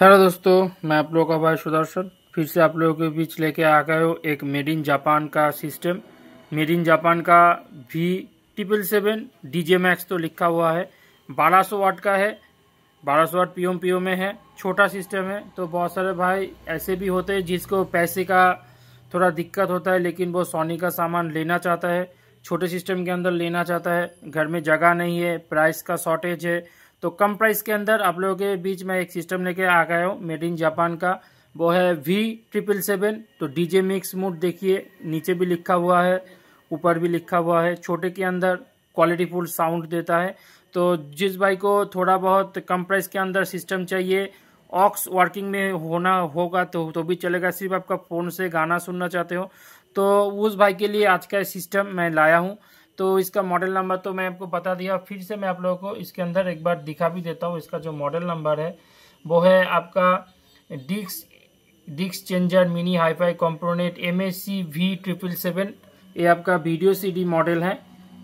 Hello दोस्तों मैं आप लोगों का भाई सुदर्शन फिर से आप लोगों के बीच लेके आ गए हो एक मेड इन जापान का सिस्टम मेड इन जापान का V triple seven D J max तो लिखा हुआ है 1200 वाट का है 1200 वाट पी पीओ में है छोटा सिस्टम है तो बहुत सारे भाई ऐसे भी होते हैं जिसको पैसे का थोड़ा दिक्कत होता है लेकिन वो सोनी का सामान लेना चाहता है छोटे सिस्टम के अंदर लेना चाहता है घर में जगह नहीं है प्राइस का शॉर्टेज है तो कम प्राइस के अंदर आप लोगों के बीच में एक सिस्टम लेके आ गया हूँ मेड इन जापान का वो है वी ट्रिपल सेवन तो डीजे मिक्स मूड देखिए नीचे भी लिखा हुआ है ऊपर भी लिखा हुआ है छोटे के अंदर क्वालिटी फुल साउंड देता है तो जिस भाई को थोड़ा बहुत कम प्राइस के अंदर सिस्टम चाहिए ऑक्स वर्किंग में होना होगा तो तो भी चलेगा सिर्फ आपका फ़ोन से गाना सुनना चाहते हो तो उस भाई के लिए आज का सिस्टम मैं लाया हूँ तो इसका मॉडल नंबर तो मैं आपको बता दिया फिर से मैं आप लोगों को इसके अंदर एक बार दिखा भी देता हूँ इसका जो मॉडल नंबर है वो है आपका डिक्स डिक्स changer mini hi fi component M S C V triple seven ये आपका वीडियो सीडी मॉडल है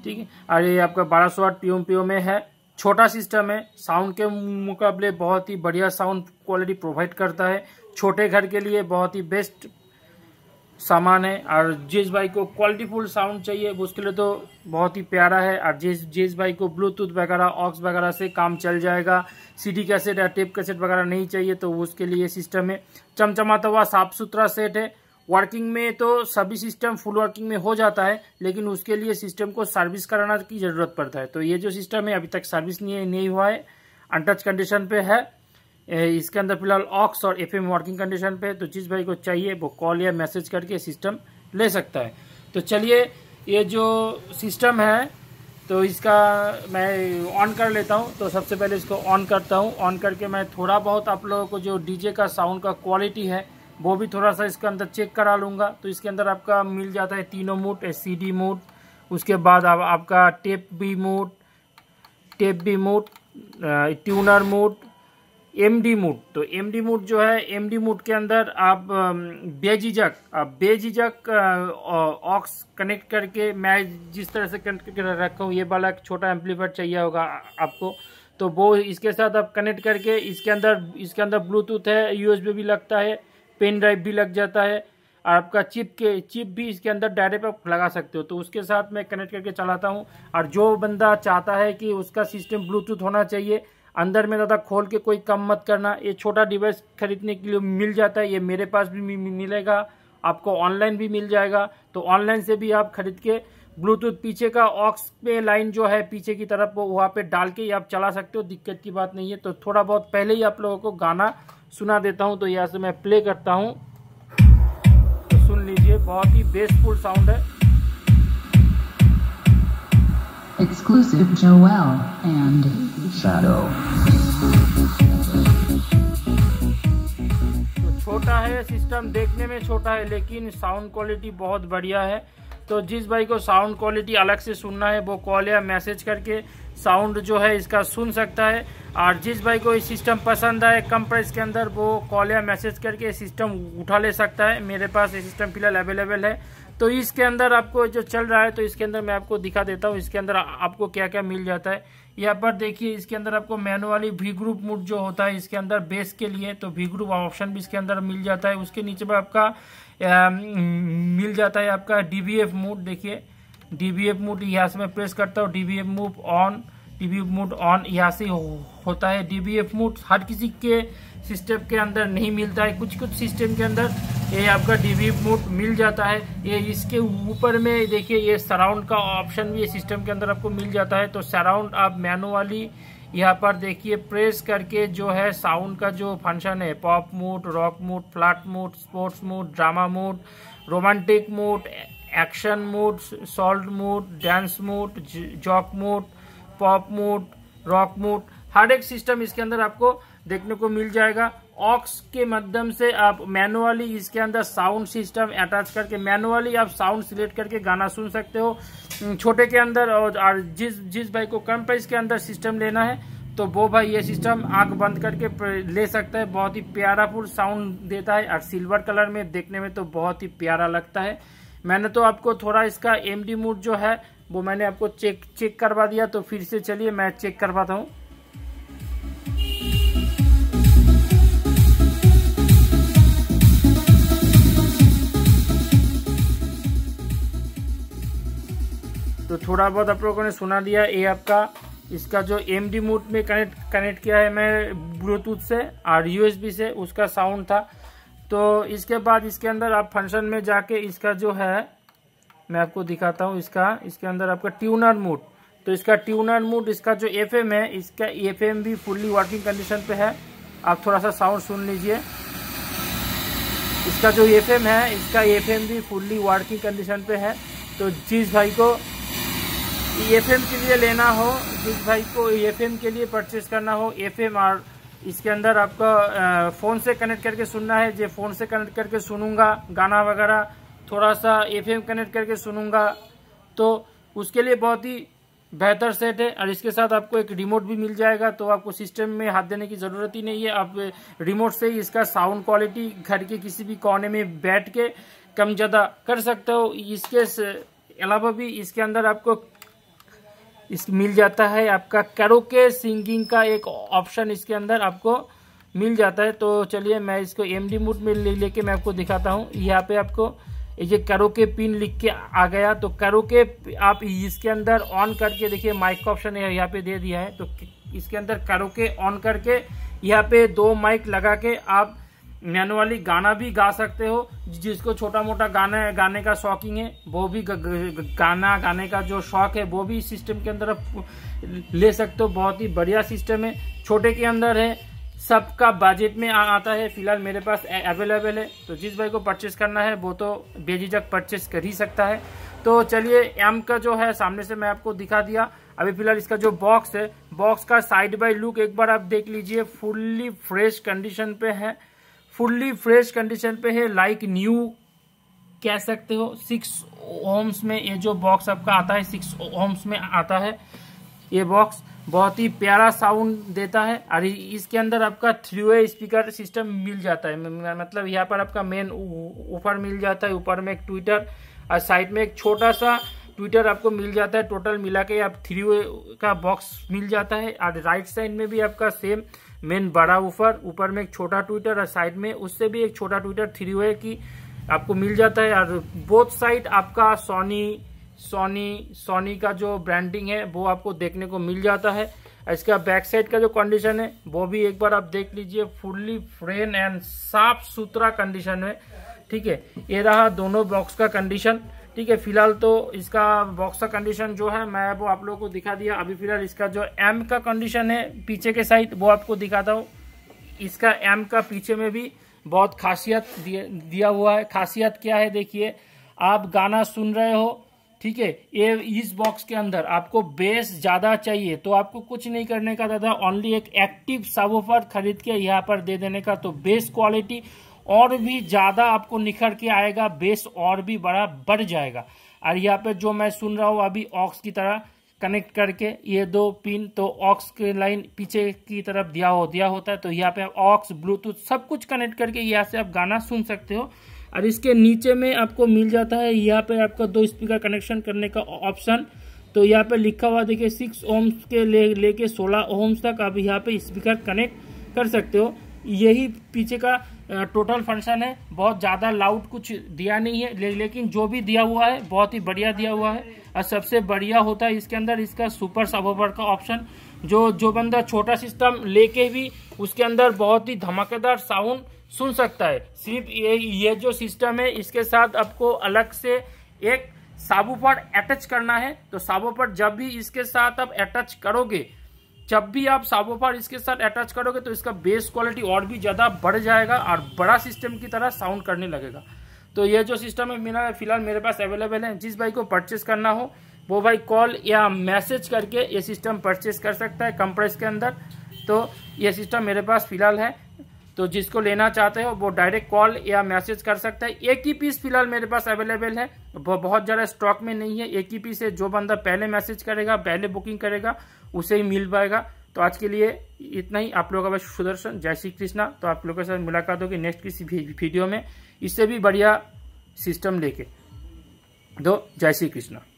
ठीक है और ये आपका बारह सौ आठ पी में है छोटा सिस्टम है साउंड के मुकाबले बहुत ही बढ़िया साउंड क्वालिटी प्रोवाइड करता है छोटे घर के लिए बहुत ही बेस्ट सामान है और जिस भाई को क्वालिटीफुल साउंड चाहिए उसके लिए तो बहुत ही प्यारा है और जिस जिस भाई को ब्लूटूथ वगैरह ऑक्स वगैरह से काम चल जाएगा सीडी कैसेट या टेप कैसेट वगैरह नहीं चाहिए तो उसके लिए सिस्टम है चमचमाता हुआ साफ सुथरा सेट है वर्किंग में तो सभी सिस्टम फुल वर्किंग में हो जाता है लेकिन उसके लिए सिस्टम को सर्विस कराना की ज़रूरत पड़ता है तो ये जो सिस्टम है अभी तक सर्विस नहीं, नहीं हुआ है अनटच कंडीशन पे है इसके अंदर फिलहाल ऑक्स और एम वर्किंग कंडीशन पे तो जिस भाई को चाहिए वो कॉल या मैसेज करके सिस्टम ले सकता है तो चलिए ये जो सिस्टम है तो इसका मैं ऑन कर लेता हूँ तो सबसे पहले इसको ऑन करता हूँ ऑन करके मैं थोड़ा बहुत आप लोगों को जो डीजे का साउंड का क्वालिटी है वो भी थोड़ा सा इसके अंदर चेक करा लूँगा तो इसके अंदर आपका मिल जाता है तीनों मूड एस सी मूड उसके बाद आप, आपका tape B mood tape B mood tuner mood M D mood तो एम डी मूड जो है एम डी मूड के अंदर आप बेझिझक आप बेझिझक ऑक्स कनेक्ट करके मैं जिस तरह से कनेक्ट कर रखा हूँ ये वाला एक छोटा एम्पलीफायर चाहिए होगा आपको तो वो इसके साथ आप कनेक्ट करके इसके अंदर इसके अंदर ब्लूटूथ है यूएसबी भी लगता है पेन ड्राइव भी लग जाता है और आपका चिप के चिप भी इसके अंदर डायरेक्ट आप लगा सकते हो तो उसके साथ मैं कनेक्ट करके चलाता हूँ और जो बंदा चाहता है कि उसका सिस्टम ब्लूटूथ होना चाहिए अंदर में ज्यादा खोल के कोई कम मत करना ये छोटा डिवाइस खरीदने के लिए मिल जाता है ये मेरे पास भी मिलेगा आपको ऑनलाइन भी मिल जाएगा तो ऑनलाइन से भी आप खरीद के ब्लूटूथ पीछे का ऑक्स पे लाइन जो है पीछे की तरफ वो वहाँ पे डाल के आप चला सकते हो दिक्कत की बात नहीं है तो थोड़ा बहुत पहले ही आप लोगों को गाना सुना देता हूँ तो यहाँ से मैं प्ले करता हूँ तो सुन लीजिए बहुत ही बेसफुल साउंड है Exclusive Joel and shadow. तो छोटा है सिस्टम देखने में छोटा है लेकिन साउंड क्वालिटी बहुत बढ़िया है तो जिस भाई को साउंड क्वालिटी अलग से सुनना है वो कॉल या मैसेज करके साउंड जो है इसका सुन सकता है और जिस भाई को ये सिस्टम पसंद आए कम प्राइस के अंदर वो कॉल या मैसेज करके सिस्टम उठा ले सकता है मेरे पास ये सिस्टम फिलहाल अवेलेबल है तो इसके अंदर आपको जो चल रहा है तो इसके अंदर मैं आपको दिखा देता हूँ इसके अंदर आपको क्या क्या मिल जाता है यहाँ पर देखिए इसके अंदर आपको मैनुअली वी ग्रुप मोड जो होता है इसके अंदर बेस के लिए तो वी ग्रुप ऑप्शन भी इसके अंदर मिल जाता है उसके नीचे में आपका आ, मिल जाता है आपका डी बी एफ मोड देखिए डी बी एफ मोड यहाँ से मैं प्रेस करता हूँ D B F move on D B F mode on यहाँ से हो, होता है डी बी एफ मोड हर किसी के सिस्टम के अंदर नहीं मिलता है कुछ कुछ सिस्टम के अंदर ये आपका डीवी मोड मिल जाता है ये इसके ऊपर में देखिए ये सराउंड का ऑप्शन भी सिस्टम के अंदर आपको मिल जाता है तो सराउंड आप मैनुअली यहाँ पर देखिए प्रेस करके जो है साउंड का जो फंक्शन है pop mood rock mood flat mood sports mood drama mood romantic mood action mood salt mood dance mood jock mood pop mood rock mood हर एक सिस्टम इसके अंदर आपको देखने को मिल जाएगा ऑक्स के माध्यम से आप मैनुअली इसके अंदर साउंड सिस्टम अटैच करके मैनुअली आप साउंड सिलेक्ट करके गाना सुन सकते हो छोटे के अंदर और जिस जिस भाई को कम प्राइस के अंदर सिस्टम लेना है तो वो भाई ये सिस्टम आग बंद करके ले सकता है बहुत ही प्यारा प्यारापुर साउंड देता है और सिल्वर कलर में देखने में तो बहुत ही प्यारा लगता है मैंने तो आपको थोड़ा इसका एम मूड जो है वो मैंने आपको चेक चेक करवा दिया तो फिर से चलिए मैं चेक करवाता हूँ तो थोड़ा बहुत आप लोगों ने सुना दिया ये आपका इसका जो एम डी मोड में कनेक्ट कनेक्ट किया है मैं ब्लूटूथ से और यूएसबी से उसका साउंड था तो इसके बाद इसके अंदर आप फंक्शन में जाके इसका जो है मैं आपको दिखाता हूँ इसका इसके अंदर आपका ट्यूनर मोड तो इसका ट्यूनर मोड इसका जो एफ है इसका एफ भी फुल्ली वर्किंग कंडीशन पे है आप थोड़ा सा साउंड सुन लीजिए इसका जो एफ है इसका एफ भी फुल्ली वर्किंग कंडीशन पे है तो जिस भाई को ईएफएम e के लिए लेना हो जिस भाई को ईएफएम e के लिए परचेज करना हो एफएम e और इसके अंदर आपका फ़ोन से कनेक्ट करके सुनना है जो फ़ोन से कनेक्ट करके सुनूंगा गाना वगैरह थोड़ा सा एफएम कनेक्ट करके सुनूंगा तो उसके लिए बहुत ही बेहतर सेट है और इसके साथ आपको एक रिमोट भी मिल जाएगा तो आपको सिस्टम में हाथ देने की ज़रूरत ही नहीं है आप रिमोट से ही इसका साउंड क्वालिटी घर के किसी भी कोने में बैठ के कम ज़्यादा कर सकते हो इसके अलावा भी इसके अंदर आपको इस मिल जाता है आपका कैरोके सिंगिंग का एक ऑप्शन इसके अंदर आपको मिल जाता है तो चलिए मैं इसको एम डी मूड में ले लेके मैं आपको दिखाता हूँ यहाँ पे आपको ये कैरोके पिन लिख के आ गया तो कैरोके आप इसके अंदर ऑन करके देखिए माइक का ऑप्शन यहाँ पे दे दिया है तो इसके अंदर कैरोके ऑन करके यहाँ पे दो माइक लगा के आप मैनुअली गाना भी गा सकते हो जिसको छोटा मोटा गाना गाने का शौकिंग है वो भी गाना गाने का जो शौक है वो भी इस सिस्टम के अंदर ले सकते हो बहुत ही बढ़िया सिस्टम है छोटे के अंदर है सबका बजट में आ, आता है फिलहाल मेरे पास अवेलेबल है तो जिस भाई को परचेस करना है वो तो बेझिझक परचेस कर ही सकता है तो चलिए एम का जो है सामने से मैं आपको दिखा दिया अभी फिलहाल इसका जो बॉक्स है बॉक्स का साइड बाय लुक एक बार आप देख लीजिए फुल्ली फ्रेश कंडीशन पे है फुल्ली फ्रेश कंडीशन पे है लाइक न्यू कह सकते हो सिक्स ओम्स में ये जो बॉक्स आपका आता है सिक्स ओम्स में आता है ये बॉक्स बहुत ही प्यारा साउंड देता है और इसके अंदर आपका थ्री वे स्पीकर सिस्टम मिल जाता है मतलब यहाँ पर आपका मेन ऊपर मिल जाता है ऊपर में एक ट्विटर और साइड में एक छोटा सा ट्विटर आपको मिल जाता है टोटल मिला के आप थ्री वे का बॉक्स मिल जाता है और राइट साइड में भी आपका सेम मेन बड़ा ऊपर ऊपर में एक छोटा ट्विटर और साइड में उससे भी एक छोटा ट्विटर थ्री वे की आपको मिल जाता है और बोथ साइड आपका सोनी सोनी सोनी का जो ब्रांडिंग है वो आपको देखने को मिल जाता है इसका बैक साइड का जो कंडीशन है वो भी एक बार आप देख लीजिए फुल्ली फ्रेन एंड साफ सुथरा कंडीशन है ठीक है ये रहा दोनों बॉक्स का कंडीशन ठीक है फिलहाल तो इसका बॉक्स का कंडीशन जो है मैं वो आप लोगों को दिखा दिया अभी फिलहाल इसका जो एम का कंडीशन है पीछे के साइड वो आपको दिखाता हूँ इसका एम का पीछे में भी बहुत खासियत दिया हुआ है खासियत क्या है देखिए आप गाना सुन रहे हो ठीक है ये इस बॉक्स के अंदर आपको बेस ज़्यादा चाहिए तो आपको कुछ नहीं करने का दादा ओनली एक एक्टिव सावोफर खरीद के यहाँ पर दे देने का तो बेस क्वालिटी और भी ज़्यादा आपको निखर के आएगा बेस और भी बड़ा बढ़ जाएगा और यहाँ पे जो मैं सुन रहा हूँ अभी ऑक्स की तरह कनेक्ट करके ये दो पिन तो ऑक्स के लाइन पीछे की तरफ दिया हो दिया होता है तो यहाँ पे आप ऑक्स ब्लूटूथ सब कुछ कनेक्ट करके यहाँ से आप गाना सुन सकते हो और इसके नीचे में आपको मिल जाता है यहाँ पे आपका दो स्पीकर कनेक्शन करने का ऑप्शन तो यहाँ पे लिखा हुआ देखिए सिक्स ओम्स के ले लेके सोलह ओम्स तक आप यहाँ पे स्पीकर कनेक्ट कर सकते हो यही पीछे का टोटल फंक्शन है बहुत ज़्यादा लाउड कुछ दिया नहीं है ले, लेकिन जो भी दिया हुआ है बहुत ही बढ़िया दिया हुआ है और सबसे बढ़िया होता है इसके अंदर इसका सुपर सबोवर का ऑप्शन जो जो बंदा छोटा सिस्टम लेके भी उसके अंदर बहुत ही धमाकेदार साउंड सुन सकता है सिर्फ ये ये जो सिस्टम है इसके साथ आपको अलग से एक साबू पर अटैच करना है तो साबू पर जब भी इसके साथ आप अटैच करोगे जब भी आप साबोफार इसके साथ अटैच करोगे तो इसका बेस क्वालिटी और भी ज़्यादा बढ़ जाएगा और बड़ा सिस्टम की तरह साउंड करने लगेगा तो ये जो सिस्टम है मेरा फिलहाल मेरे पास अवेलेबल है जिस भाई को परचेस करना हो वो भाई कॉल या मैसेज करके ये सिस्टम परचेस कर सकता है कम के अंदर तो ये सिस्टम मेरे पास फिलहाल है तो जिसको लेना चाहते हो वो डायरेक्ट कॉल या मैसेज कर सकता है एक ही पीस फिलहाल मेरे पास अवेलेबल है बहुत ज़्यादा स्टॉक में नहीं है एक ही पीस है जो बंदा पहले मैसेज करेगा पहले बुकिंग करेगा उसे ही मिल पाएगा तो आज के लिए इतना ही आप लोगों का बस सुदर्शन जय श्री कृष्णा तो आप लोगों के साथ मुलाकात होगी नेक्स्ट किसी वीडियो में इससे भी बढ़िया सिस्टम लेके दो जय श्री कृष्णा